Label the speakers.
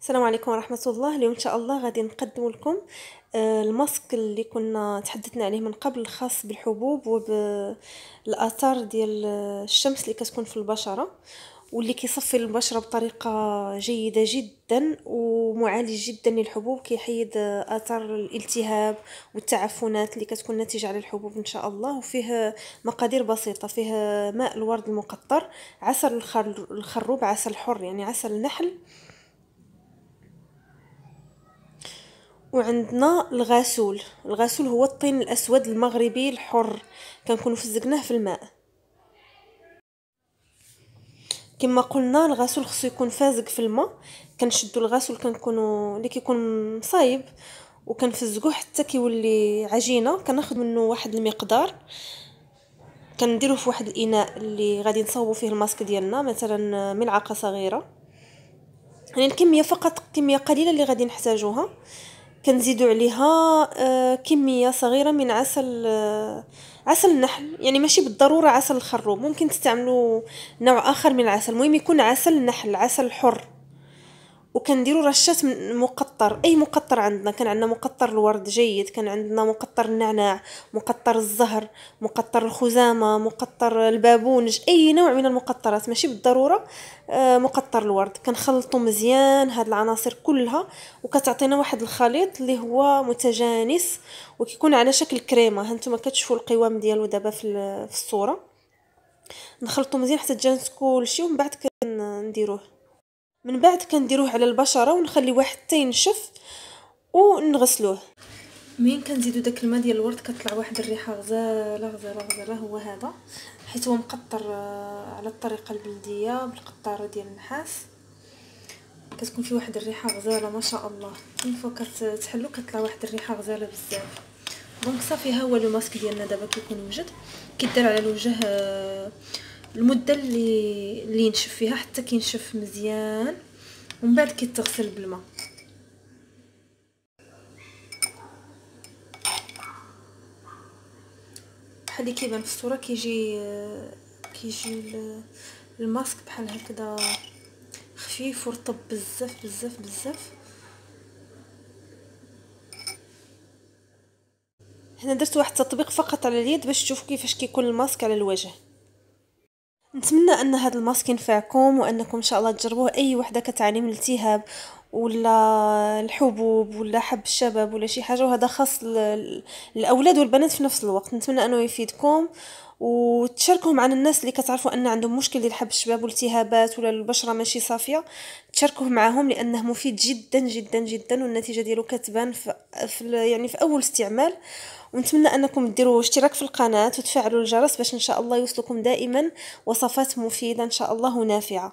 Speaker 1: السلام عليكم ورحمة الله اليوم إن شاء الله غادي نقدم لكم آه، الماسك اللي كنا تحدثنا عليه من قبل الخاص بالحبوب وبالآثار ديال الشمس اللي كتكون في البشرة واللي كيصفي البشرة بطريقة جيدة جدا ومعالج جدا للحبوب كيحيد آثار الالتهاب والتعفنات اللي كتكون ناتجة على الحبوب إن شاء الله وفيه مقادير بسيطة فيه ماء الورد المقطر عسل الخروب عسل حر يعني عسل النحل وعندنا الغسول الغسول هو الطين الاسود المغربي الحر كنكونو فزقناه في الماء كما قلنا الغسول خصو يكون فازق في الماء كنشدو الغسول كنكونو اللي كيكون مصايب وكنفزقوه حتى كيولي عجينه كناخذ منه واحد المقدار كنديروه في واحد الاناء اللي غادي نصاوبو فيه الماسك ديالنا مثلا ملعقه صغيره يعني الكميه فقط كميه قليله اللي غادي نحتاجوها كنزيدو عليها آه، كميه صغيره من عسل آه، عسل النحل يعني ماشي بالضروره عسل الخروب ممكن تستعملوا نوع اخر من العسل المهم يكون عسل النحل عسل حر وكنديروا رشات من مقطر اي مقطر عندنا كان عندنا مقطر الورد جيد كان عندنا مقطر النعناع مقطر الزهر مقطر الخزامه مقطر البابونج اي نوع من المقطرات ماشي بالضروره آه، مقطر الورد كنخلطوا مزيان هاد العناصر كلها وكتعطينا واحد الخليط اللي هو متجانس وكيكون على شكل كريمه هانتوما كتشوفوا القوام ديالو دابا في الصوره نخلطوا مزيان حتى تجانس كلشي ومن بعد كنديروه من بعد كنديروه على البشره ونخليوه حتى ينشف ونغسلوه مين كنزيدو داك الماء ديال الورد كطلع واحد الريحه غزاله غزاله غزاله هو هذا حيت هو مقطر آه، على الطريقه البلديه بالقطاره ديال النحاس كتكون فيه واحد الريحه غزاله ما شاء الله من فوق كتحلو كطلع واحد الريحه غزاله بزاف دونك صافي ها هو لو ماسك ديالنا دابا كيكون وجد كيدير على الوجه آه، المده اللي اللي ينشف فيها حتى كينشف مزيان ومن بعد كيتغسل بالماء بحال اللي كيبان في الصوره كيجي كيجي الماسك بحال هكذا خفيف ورطب بزاف بزاف بزاف هنا درت واحد التطبيق فقط على اليد باش تشوفوا كيفاش كيكون الماسك على الوجه نتمنى ان هذا الماسك ينفعكم وانكم ان شاء الله تجربوه اي وحده كتعاني من الالتهاب ولا الحبوب ولا حب الشباب ولا شي حاجه وهذا خاص الاولاد والبنات في نفس الوقت نتمنى انه يفيدكم وتشاركوه مع الناس اللي كتعرفوا ان عندهم مشكل ديال حب الشباب والتهابات ولا البشره ماشي صافيه تشاركوه معاهم لانه مفيد جدا جدا جدا والنتيجه ديالو كتبان في يعني في اول استعمال ونتمنى انكم ديروا اشتراك في القناه وتفعلوا الجرس باش ان شاء الله يوصلكم دائما وصفات مفيده ان شاء الله ونافعه